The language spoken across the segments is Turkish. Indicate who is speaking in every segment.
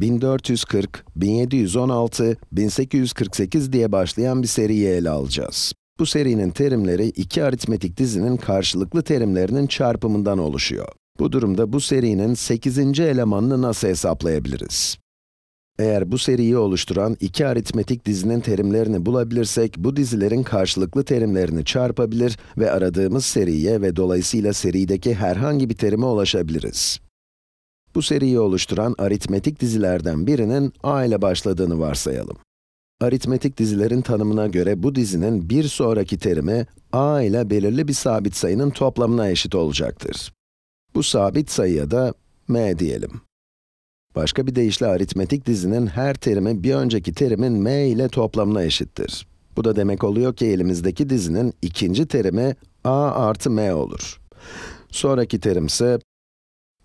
Speaker 1: 1440, 1716, 1848 diye başlayan bir seriyi ele alacağız. Bu serinin terimleri iki aritmetik dizinin karşılıklı terimlerinin çarpımından oluşuyor. Bu durumda bu serinin 8. elemanını nasıl hesaplayabiliriz? Eğer bu seriyi oluşturan iki aritmetik dizinin terimlerini bulabilirsek, bu dizilerin karşılıklı terimlerini çarpabilir ve aradığımız seriye ve dolayısıyla serideki herhangi bir terime ulaşabiliriz. Bu seriyi oluşturan aritmetik dizilerden birinin a ile başladığını varsayalım. Aritmetik dizilerin tanımına göre bu dizinin bir sonraki terimi a ile belirli bir sabit sayının toplamına eşit olacaktır. Bu sabit sayıya da m diyelim. Başka bir deyişle aritmetik dizinin her terimi bir önceki terimin m ile toplamına eşittir. Bu da demek oluyor ki elimizdeki dizinin ikinci terimi a artı m olur. Sonraki terim ise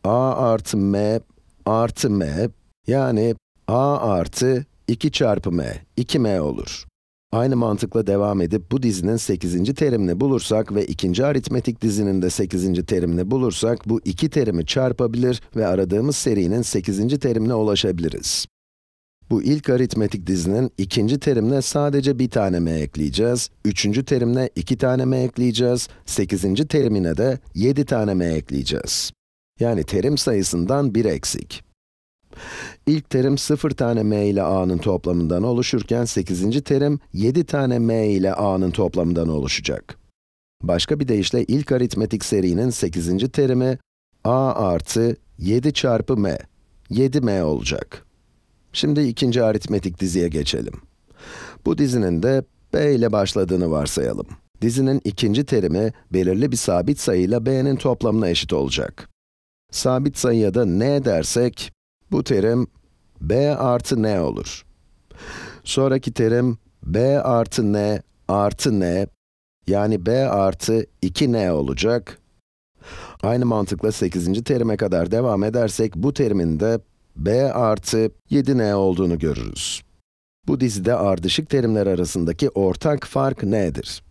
Speaker 1: a artı m artı m yani a artı 2 çarpı m, 2m olur. Aynı mantıkla devam edip bu dizinin 8. terimini bulursak ve ikinci aritmetik dizinin de 8. terimini bulursak bu iki terimi çarpabilir ve aradığımız serinin 8. terimine ulaşabiliriz. Bu ilk aritmetik dizinin ikinci terimine sadece bir tane m ekleyeceğiz, üçüncü terimine iki tane m ekleyeceğiz, sekizinci terimine de yedi tane m ekleyeceğiz. Yani terim sayısından 1 eksik. İlk terim 0 tane m ile a'nın toplamından oluşurken 8. terim 7 tane m ile a'nın toplamından oluşacak. Başka bir deyişle ilk aritmetik serinin 8. terimi a artı 7 çarpı m, 7m olacak. Şimdi ikinci aritmetik diziye geçelim. Bu dizinin de b ile başladığını varsayalım. Dizinin ikinci terimi belirli bir sabit sayıyla b'nin toplamına eşit olacak. Sabit sayıya da n dersek, bu terim b artı n olur. Sonraki terim b artı n artı n, yani b artı 2n olacak. Aynı mantıkla 8. terime kadar devam edersek, bu terimin de b artı 7n olduğunu görürüz. Bu dizide ardışık terimler arasındaki ortak fark nedir?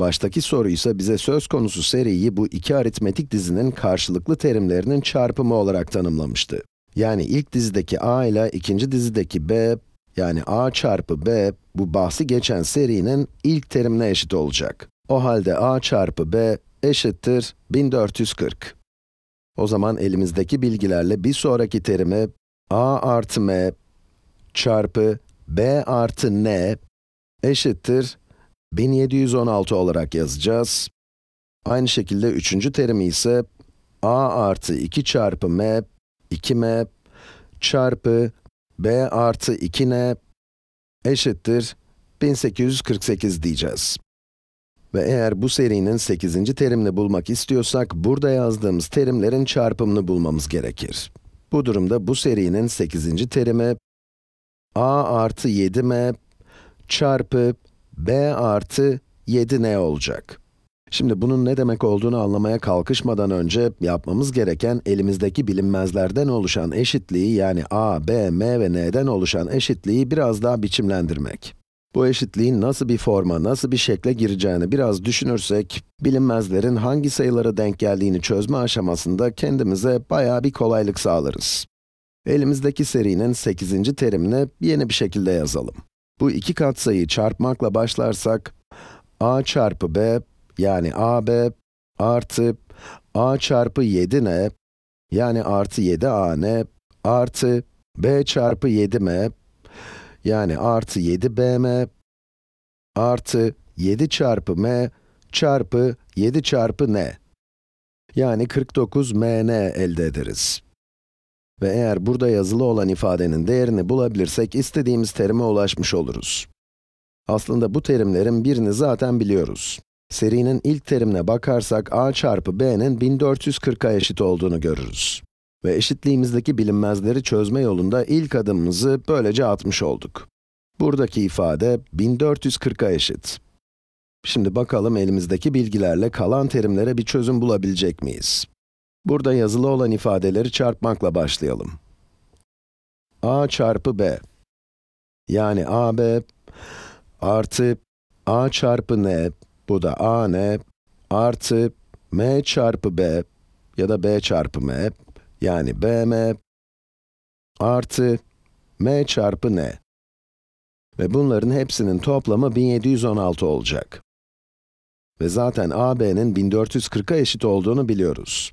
Speaker 1: Baştaki soru ise bize söz konusu seriyi bu iki aritmetik dizinin karşılıklı terimlerinin çarpımı olarak tanımlamıştı. Yani ilk dizideki a ile ikinci dizideki b, yani a çarpı b, bu bahsi geçen serinin ilk terimine eşit olacak. O halde a çarpı b eşittir 1440. O zaman elimizdeki bilgilerle bir sonraki terimi a artı m çarpı b artı n eşittir 1716 olarak yazacağız. Aynı şekilde üçüncü terimi ise a artı 2 çarpı m, 2m çarpı b artı 2n eşittir 1848 diyeceğiz. Ve eğer bu serinin 8. terimini bulmak istiyorsak, burada yazdığımız terimlerin çarpımını bulmamız gerekir. Bu durumda bu serinin 8. terimi a artı 7m çarpı b artı 7 ne olacak? Şimdi bunun ne demek olduğunu anlamaya kalkışmadan önce yapmamız gereken elimizdeki bilinmezlerden oluşan eşitliği yani a, b, m ve n'den oluşan eşitliği biraz daha biçimlendirmek. Bu eşitliğin nasıl bir forma, nasıl bir şekle gireceğini biraz düşünürsek, bilinmezlerin hangi sayılara denk geldiğini çözme aşamasında kendimize bayağı bir kolaylık sağlarız. Elimizdeki serinin 8. terimini yeni bir şekilde yazalım. Bu iki katsayı çarpmakla başlarsak a çarpı b yani ab artı a çarpı 7 ne yani artı 7 a ne artı b çarpı 7 m yani artı 7 bm artı 7 çarpı m çarpı 7 çarpı n yani 49 mn elde ederiz. Ve eğer burada yazılı olan ifadenin değerini bulabilirsek istediğimiz terime ulaşmış oluruz. Aslında bu terimlerin birini zaten biliyoruz. Serinin ilk terimine bakarsak a çarpı b'nin 1440'a eşit olduğunu görürüz. Ve eşitliğimizdeki bilinmezleri çözme yolunda ilk adımımızı böylece atmış olduk. Buradaki ifade 1440'a eşit. Şimdi bakalım elimizdeki bilgilerle kalan terimlere bir çözüm bulabilecek miyiz? Burada yazılı olan ifadeleri çarpmakla başlayalım. a çarpı b yani ab artı a çarpı n, bu da a n artı m çarpı b ya da b çarpı m yani bm artı m çarpı n. Ve bunların hepsinin toplamı 1716 olacak. Ve zaten AB'nin 1440'a eşit olduğunu biliyoruz.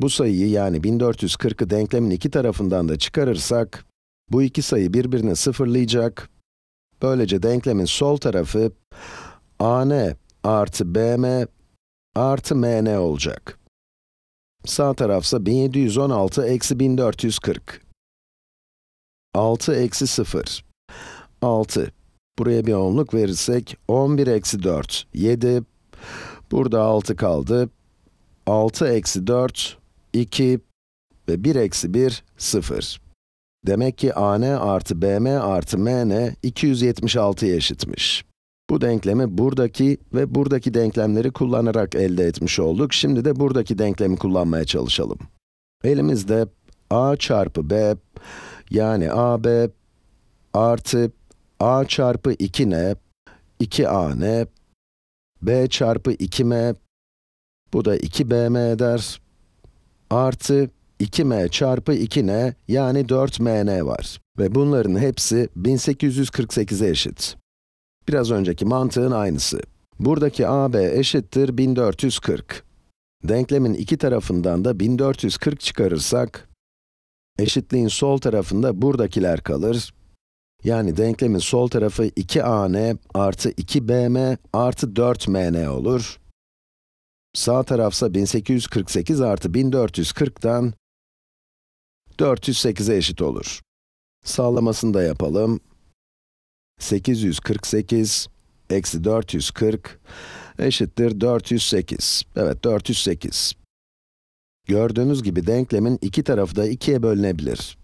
Speaker 1: Bu sayıyı yani 1440'ı denklemin iki tarafından da çıkarırsak, bu iki sayı birbirini sıfırlayacak. Böylece denklemin sol tarafı an artı bm artı mn olacak. Sağ tarafsa 1716 eksi 1440. 6 eksi 0. 6. Buraya bir onluk verirsek 11 eksi 4, 7. Burada 6 kaldı. 6 eksi 4, 2 ve 1 eksi 1, 0. Demek ki an artı bm artı mn 276'ya eşitmiş. Bu denklemi buradaki ve buradaki denklemleri kullanarak elde etmiş olduk. Şimdi de buradaki denklemi kullanmaya çalışalım. Elimizde a çarpı b yani ab artı a çarpı 2n 2an b çarpı 2m bu da 2bm eder artı 2m çarpı 2n yani 4mn var. Ve bunların hepsi 1848'e eşit. Biraz önceki mantığın aynısı. Buradaki AB eşittir 1440. Denklemin iki tarafından da 1440 çıkarırsak, eşitliğin sol tarafında buradakiler kalır. Yani denklemin sol tarafı 2an artı 2bm artı 4mn olur. Sağ tarafsa 1848 artı 1440'dan 408'e eşit olur. Sağlamasını da yapalım. 848 eksi 440 eşittir 408. Evet, 408. Gördüğünüz gibi denklemin iki tarafı da 2'ye bölünebilir.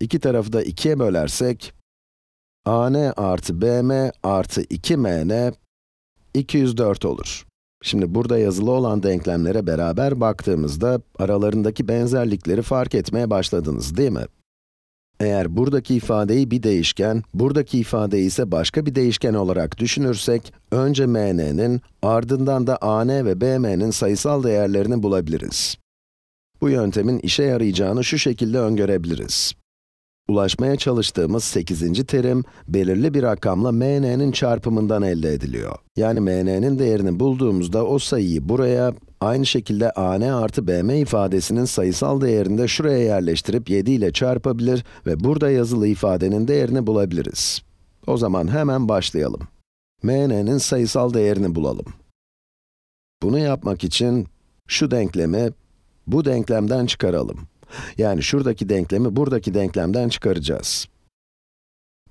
Speaker 1: İki tarafı da 2'ye bölersek, an artı bm artı 2mn 204 olur. Şimdi burada yazılı olan denklemlere beraber baktığımızda aralarındaki benzerlikleri fark etmeye başladınız değil mi? Eğer buradaki ifadeyi bir değişken, buradaki ifadeyi ise başka bir değişken olarak düşünürsek, önce mn'nin, ardından da an ve bm'nin sayısal değerlerini bulabiliriz. Bu yöntemin işe yarayacağını şu şekilde öngörebiliriz. Ulaşmaya çalıştığımız 8. terim, belirli bir rakamla mn'nin çarpımından elde ediliyor. Yani mn'nin değerini bulduğumuzda o sayıyı buraya, aynı şekilde an artı bm ifadesinin sayısal değerini de şuraya yerleştirip 7 ile çarpabilir ve burada yazılı ifadenin değerini bulabiliriz. O zaman hemen başlayalım. mn'nin sayısal değerini bulalım. Bunu yapmak için şu denklemi bu denklemden çıkaralım. Yani şuradaki denklemi buradaki denklemden çıkaracağız.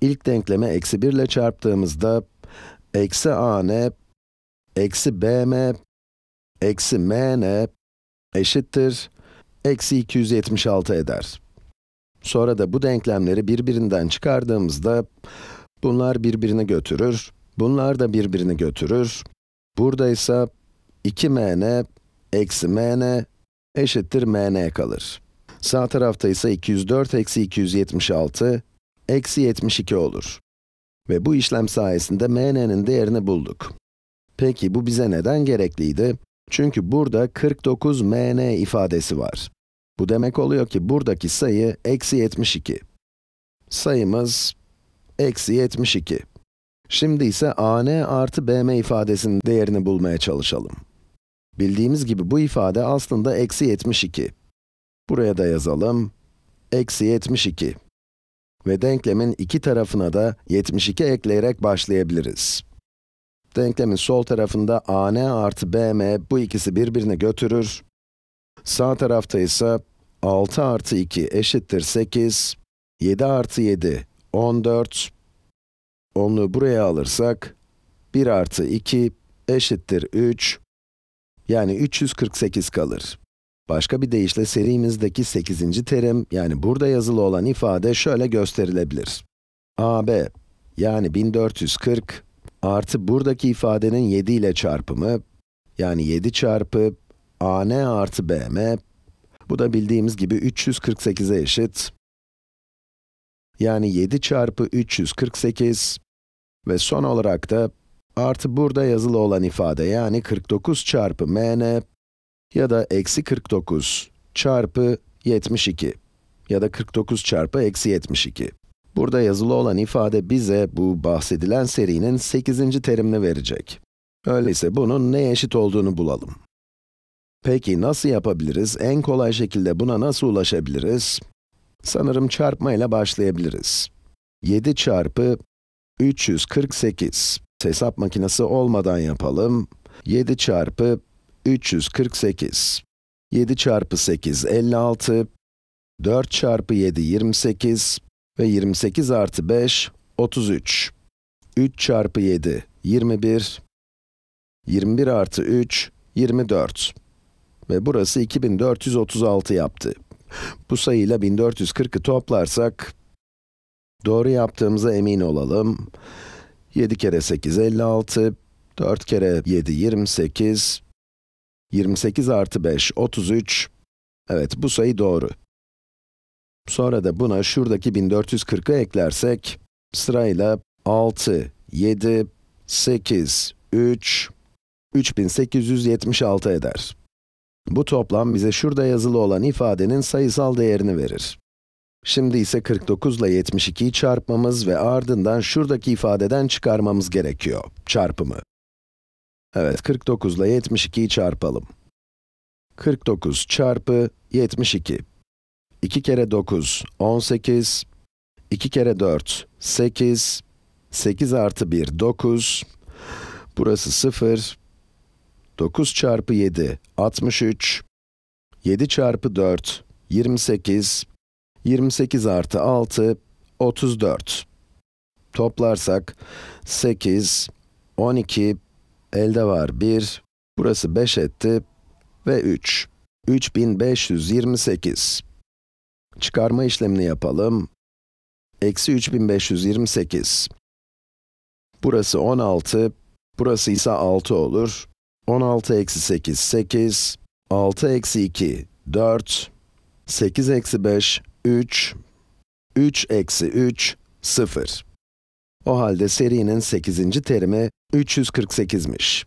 Speaker 1: İlk denkleme eksi 1 ile çarptığımızda, eksi a n, eksi b m, eksi m n eşittir, eksi 276 eder. Sonra da bu denklemleri birbirinden çıkardığımızda, bunlar birbirini götürür, bunlar da birbirini götürür. Burada ise 2 m n eksi m n eşittir m n kalır. Sağ tarafta ise 204 eksi 276, eksi 72 olur. Ve bu işlem sayesinde mn'nin değerini bulduk. Peki bu bize neden gerekliydi? Çünkü burada 49 mn ifadesi var. Bu demek oluyor ki buradaki sayı eksi 72. Sayımız eksi 72. Şimdi ise an artı bm ifadesinin değerini bulmaya çalışalım. Bildiğimiz gibi bu ifade aslında eksi 72. Buraya da yazalım. Eksi 72. Ve denklemin iki tarafına da 72 ekleyerek başlayabiliriz. Denklemin sol tarafında an artı bm, bu ikisi birbirine götürür. Sağ tarafta ise 6 artı 2 eşittir 8, 7 artı 7, 14. Onu buraya alırsak, 1 artı 2 eşittir 3, yani 348 kalır. Başka bir deyişle serimizdeki 8. terim, yani burada yazılı olan ifade şöyle gösterilebilir. AB, yani 1440 artı buradaki ifadenin 7 ile çarpımı, yani 7 çarpı AN artı BM, bu da bildiğimiz gibi 348'e eşit. Yani 7 çarpı 348 ve son olarak da artı burada yazılı olan ifade yani 49 çarpı MN ya da eksi 49 çarpı 72 ya da 49 çarpı eksi 72. Burada yazılı olan ifade bize bu bahsedilen serinin 8. terimini verecek. Öyleyse bunun ne eşit olduğunu bulalım. Peki nasıl yapabiliriz? En kolay şekilde buna nasıl ulaşabiliriz? Sanırım çarpma ile başlayabiliriz. 7 çarpı 348. Hesap makinesi olmadan yapalım. 7 çarpı 348. 7 çarpı 8, 56. 4 çarpı 7, 28. Ve 28 artı 5, 33. 3 çarpı 7, 21. 21 artı 3, 24. Ve burası 2436 yaptı. Bu sayıyla 1440'ı toplarsak, doğru yaptığımıza emin olalım. 7 kere 8, 56. 4 kere 7, 28. 28 artı 5, 33. Evet, bu sayı doğru. Sonra da buna şuradaki 1440'ı eklersek, sırayla 6, 7, 8, 3, 3876 eder. Bu toplam bize şurada yazılı olan ifadenin sayısal değerini verir. Şimdi ise 49 ile 72'yi çarpmamız ve ardından şuradaki ifadeden çıkarmamız gerekiyor, çarpımı. Evet, 49 ile 72'yi çarpalım. 49 çarpı 72. 2 kere 9, 18. 2 kere 4, 8. 8 artı 1, 9. Burası 0. 9 çarpı 7, 63. 7 çarpı 4, 28. 28 artı 6, 34. Toplarsak 8, 12, Elde var 1, burası 5 etti ve 3. 3528. Çıkarma işlemini yapalım. Eksi 3528. Burası 16, burası ise 6 olur. 16 eksi 8, 8. 6 eksi 2, 4. 8 eksi 5, 3. 3 eksi 3, 0. O halde serinin 8. terimi 348'miş.